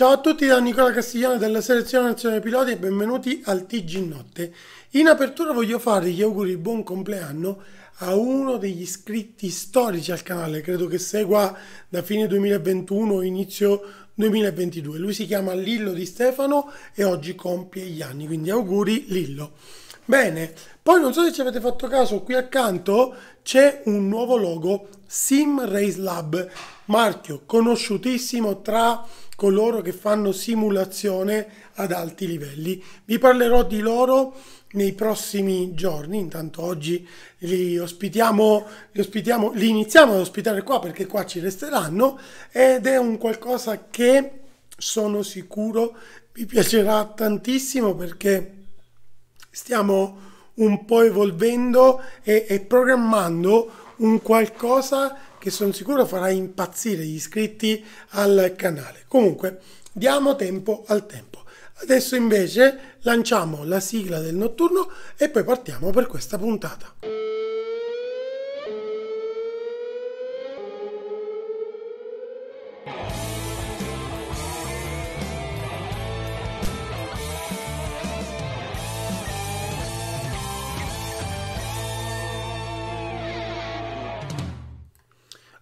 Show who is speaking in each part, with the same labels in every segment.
Speaker 1: Ciao a tutti da Nicola Castiglione della Selezione Nazionale Piloti e benvenuti al TG Notte. In apertura voglio fare gli auguri di buon compleanno a uno degli iscritti storici al canale, credo che segua da fine 2021 inizio 2022. Lui si chiama Lillo di Stefano e oggi compie gli anni, quindi auguri Lillo. Bene, poi non so se ci avete fatto caso, qui accanto c'è un nuovo logo Sim Race Lab, marchio conosciutissimo tra coloro che fanno simulazione ad alti livelli. Vi parlerò di loro nei prossimi giorni, intanto oggi li ospitiamo, li, ospitiamo, li iniziamo ad ospitare qua perché qua ci resteranno ed è un qualcosa che sono sicuro vi piacerà tantissimo perché stiamo un po' evolvendo e, e programmando un qualcosa che sono sicuro farà impazzire gli iscritti al canale. Comunque, diamo tempo al tempo. Adesso invece lanciamo la sigla del notturno e poi partiamo per questa puntata.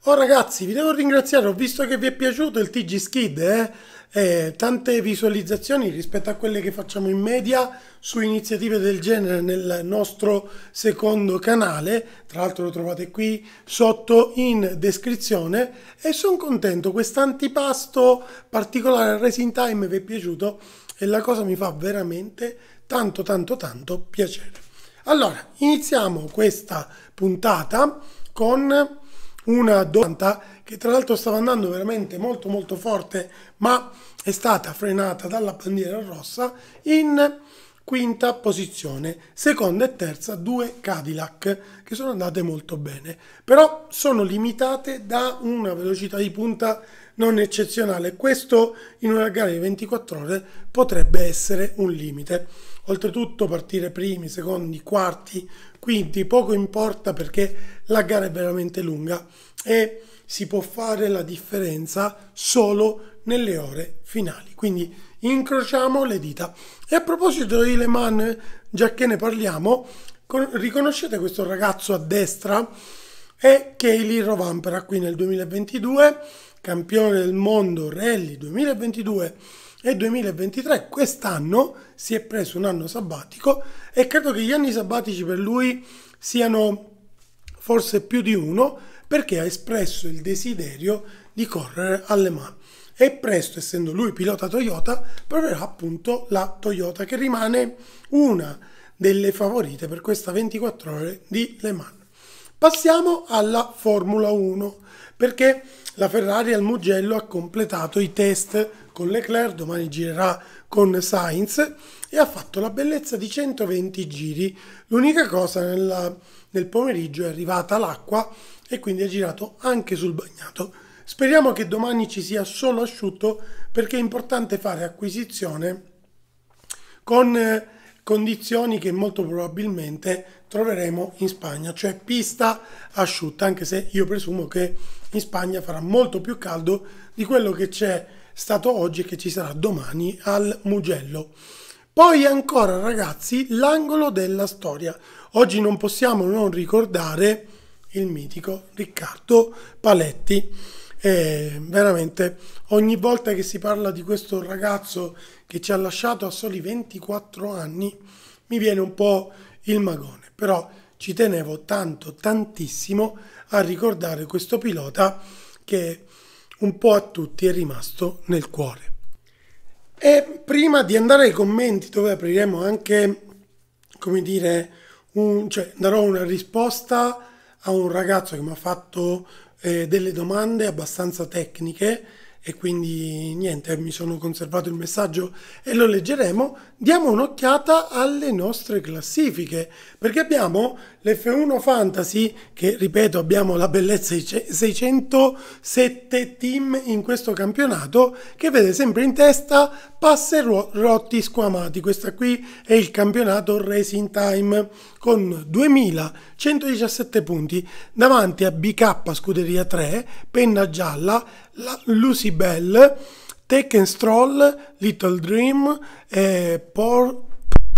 Speaker 1: Oh ragazzi, vi devo ringraziare, ho visto che vi è piaciuto il TG Skid, eh? eh? tante visualizzazioni rispetto a quelle che facciamo in media su iniziative del genere nel nostro secondo canale, tra l'altro lo trovate qui sotto in descrizione e sono contento, quest'antipasto particolare Racing Time vi è piaciuto e la cosa mi fa veramente tanto tanto tanto piacere. Allora, iniziamo questa puntata con una domanda che tra l'altro stava andando veramente molto molto forte ma è stata frenata dalla bandiera rossa in quinta posizione, seconda e terza due Cadillac che sono andate molto bene, però sono limitate da una velocità di punta non eccezionale, questo in una gara di 24 ore potrebbe essere un limite. Oltretutto partire primi, secondi, quarti, quinti, poco importa perché la gara è veramente lunga e si può fare la differenza solo nelle ore finali. Quindi incrociamo le dita. E a proposito di Le Mans, già che ne parliamo, riconoscete questo ragazzo a destra? È Kaylee Rovampera, qui nel 2022, campione del mondo Rally 2022 e 2023 quest'anno si è preso un anno sabbatico e credo che gli anni sabbatici per lui siano forse più di uno perché ha espresso il desiderio di correre alle mani e presto, essendo lui pilota Toyota, proverà appunto la Toyota che rimane una delle favorite per questa 24 ore di Le Mans. Passiamo alla Formula 1 perché la Ferrari al Mugello ha completato i test con Leclerc, domani girerà con Sainz e ha fatto la bellezza di 120 giri. L'unica cosa nella, nel pomeriggio è arrivata l'acqua e quindi ha girato anche sul bagnato. Speriamo che domani ci sia solo asciutto perché è importante fare acquisizione con eh, condizioni che molto probabilmente troveremo in Spagna, cioè pista asciutta, anche se io presumo che in Spagna farà molto più caldo di quello che c'è stato oggi e che ci sarà domani al Mugello. Poi ancora ragazzi l'angolo della storia. Oggi non possiamo non ricordare il mitico Riccardo Paletti. E veramente ogni volta che si parla di questo ragazzo che ci ha lasciato a soli 24 anni mi viene un po' il magone, però ci tenevo tanto, tantissimo a ricordare questo pilota che un po' a tutti è rimasto nel cuore. E prima di andare ai commenti, dove apriremo anche, come dire, un, cioè darò una risposta a un ragazzo che mi ha fatto eh, delle domande abbastanza tecniche e quindi niente, mi sono conservato il messaggio e lo leggeremo, diamo un'occhiata alle nostre classifiche, perché abbiamo l'F1 Fantasy, che ripeto abbiamo la bellezza di 607 team in questo campionato, che vede sempre in testa passe rotti squamati, Questo qui è il campionato Racing Time, con 2117 punti, davanti a BK Scuderia 3, Penna Gialla, la Lucy Bell, and Stroll, Little Dream, eh, Por-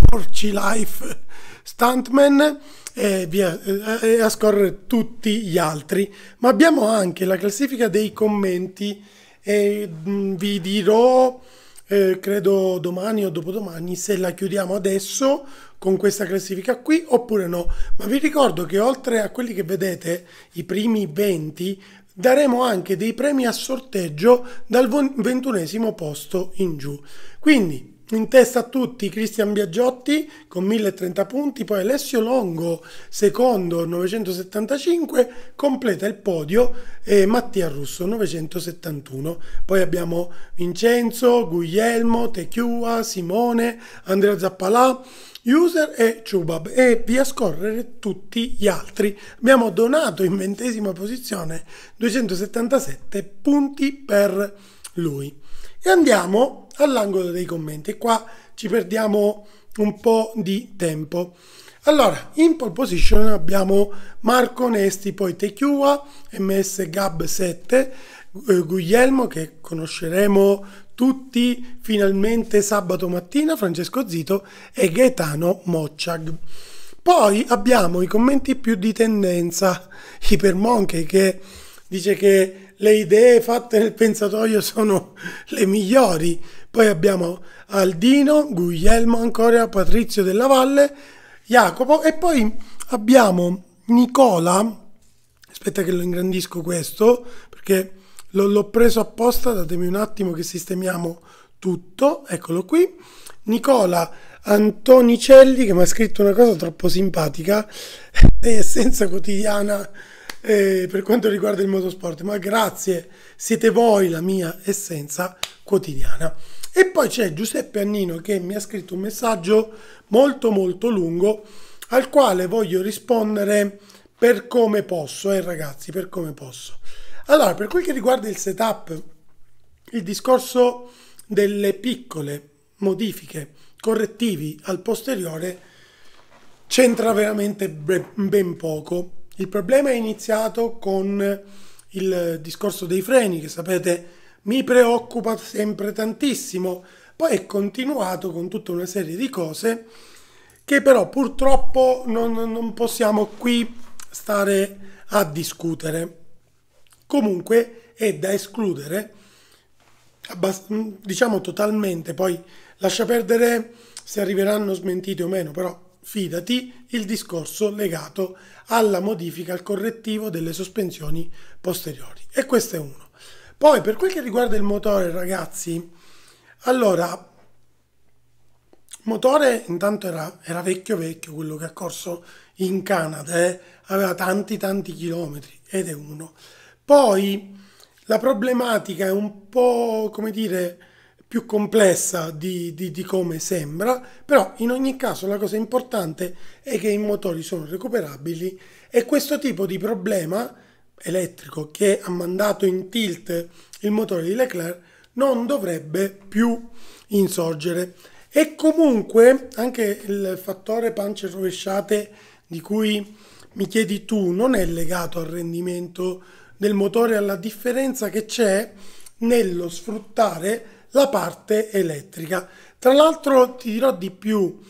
Speaker 1: Porci Life, Stuntman e via, eh, eh, a scorrere tutti gli altri. Ma abbiamo anche la classifica dei commenti e mh, mm, vi dirò... Eh, credo domani o dopodomani se la chiudiamo adesso con questa classifica qui oppure no ma vi ricordo che oltre a quelli che vedete i primi 20 daremo anche dei premi a sorteggio dal ventunesimo posto in giù. Quindi in testa a tutti Cristian Biagiotti con 1030 punti, poi Alessio Longo secondo 975, completa il podio e Mattia Russo 971. Poi abbiamo Vincenzo, Guglielmo, Techiua, Simone, Andrea Zappalà, User e Chubab e via scorrere tutti gli altri. Abbiamo donato in ventesima posizione 277 punti per lui. E andiamo all'angolo dei commenti. Qua ci perdiamo un po' di tempo. Allora, in pole position abbiamo Marco Nesti, poi Techiua, MS Gab 7, eh, Guglielmo che conosceremo tutti finalmente sabato mattina, Francesco Zito e Gaetano Mocciag. Poi abbiamo i commenti più di tendenza, Hypermonkey che dice che le idee fatte nel pensatoio sono le migliori. Poi abbiamo Aldino, Guglielmo ancora, Patrizio della Valle, Jacopo e poi abbiamo Nicola. Aspetta che lo ingrandisco questo perché l'ho preso apposta, datemi un attimo che sistemiamo tutto. Eccolo qui. Nicola Antonicelli che mi ha scritto una cosa troppo simpatica e senza quotidiana eh, per quanto riguarda il motorsport, ma grazie, siete voi la mia essenza quotidiana. E poi c'è Giuseppe Annino che mi ha scritto un messaggio molto molto lungo al quale voglio rispondere per come posso, eh ragazzi, per come posso. Allora, per quel che riguarda il setup, il discorso delle piccole modifiche, correttivi al posteriore, c'entra veramente ben, ben poco il problema è iniziato con il discorso dei freni, che sapete mi preoccupa sempre tantissimo, poi è continuato con tutta una serie di cose che però purtroppo non, non possiamo qui stare a discutere. Comunque è da escludere, diciamo totalmente, poi lascia perdere se arriveranno smentiti o meno, però fidati, il discorso legato alla modifica, al correttivo delle sospensioni posteriori. E questo è uno. Poi per quel che riguarda il motore, ragazzi, allora, il motore intanto era, era vecchio vecchio, quello che ha corso in Canada, eh? aveva tanti tanti chilometri ed è uno. Poi la problematica è un po', come dire, più complessa di, di, di, come sembra, però in ogni caso la cosa importante è che i motori sono recuperabili e questo tipo di problema elettrico che ha mandato in tilt il motore di Leclerc non dovrebbe più insorgere. E comunque anche il fattore pance rovesciate di cui mi chiedi tu non è legato al rendimento del motore, alla differenza che c'è nello sfruttare la parte elettrica. Tra l'altro ti dirò di più,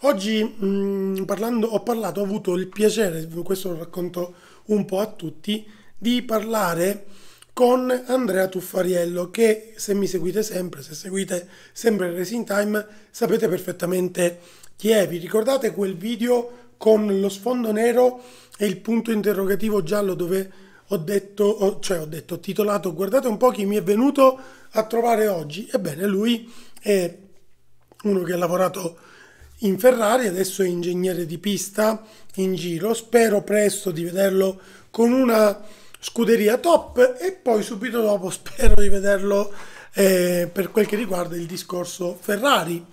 Speaker 1: oggi mh, mm, parlando, ho parlato, ho avuto il piacere, questo lo racconto un po' a tutti, di parlare con Andrea Tuffariello che se mi seguite sempre, se seguite sempre Racing Time, sapete perfettamente chi è. Vi ricordate quel video con lo sfondo nero e il punto interrogativo giallo dove ho detto, ho, cioè ho detto, ho titolato guardate un po' chi mi è venuto a trovare oggi. Ebbene, lui è uno che ha lavorato in Ferrari, adesso è ingegnere di pista in giro, spero presto di vederlo con una scuderia top e poi subito dopo spero di vederlo eh, per quel che riguarda il discorso Ferrari.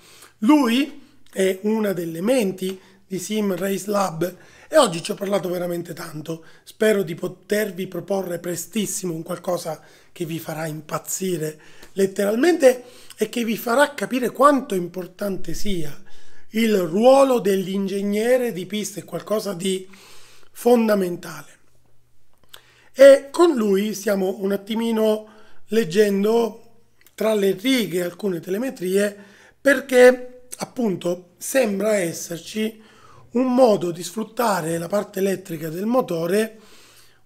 Speaker 1: Lui è una delle menti di Sim Race Lab e oggi ci ho parlato veramente tanto, spero di potervi proporre prestissimo un qualcosa che vi farà impazzire letteralmente e che vi farà capire quanto importante sia il ruolo dell'ingegnere di pista, è qualcosa di fondamentale. E con lui stiamo un attimino leggendo tra le righe alcune telemetrie perché appunto sembra esserci un modo di sfruttare la parte elettrica del motore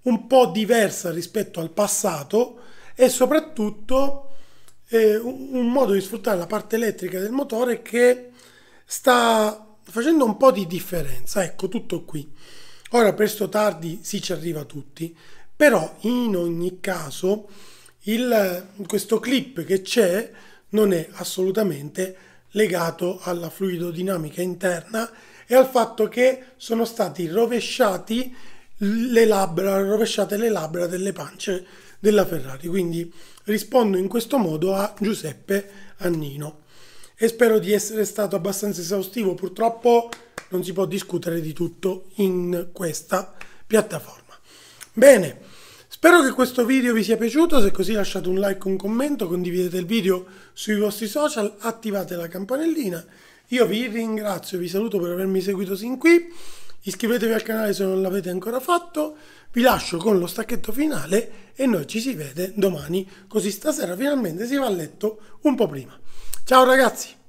Speaker 1: un po' diversa rispetto al passato e soprattutto eh, un modo di sfruttare la parte elettrica del motore che sta facendo un po' di differenza. Ecco, tutto qui. Ora, presto o tardi, si sì, ci arriva tutti, però in ogni caso il, questo clip che c'è non è assolutamente legato alla fluidodinamica interna e al fatto che sono stati rovesciati le labbra, rovesciate le labbra delle pance della Ferrari. Quindi rispondo in questo modo a Giuseppe Annino e spero di essere stato abbastanza esaustivo. Purtroppo non si può discutere di tutto in questa piattaforma. Bene, spero che questo video vi sia piaciuto, se così lasciate un like, un commento, condividete il video sui vostri social, attivate la campanellina io vi ringrazio, vi saluto per avermi seguito sin qui, iscrivetevi al canale se non l'avete ancora fatto, vi lascio con lo stacchetto finale e noi ci si vede domani, così stasera finalmente si va a letto un po' prima. Ciao ragazzi!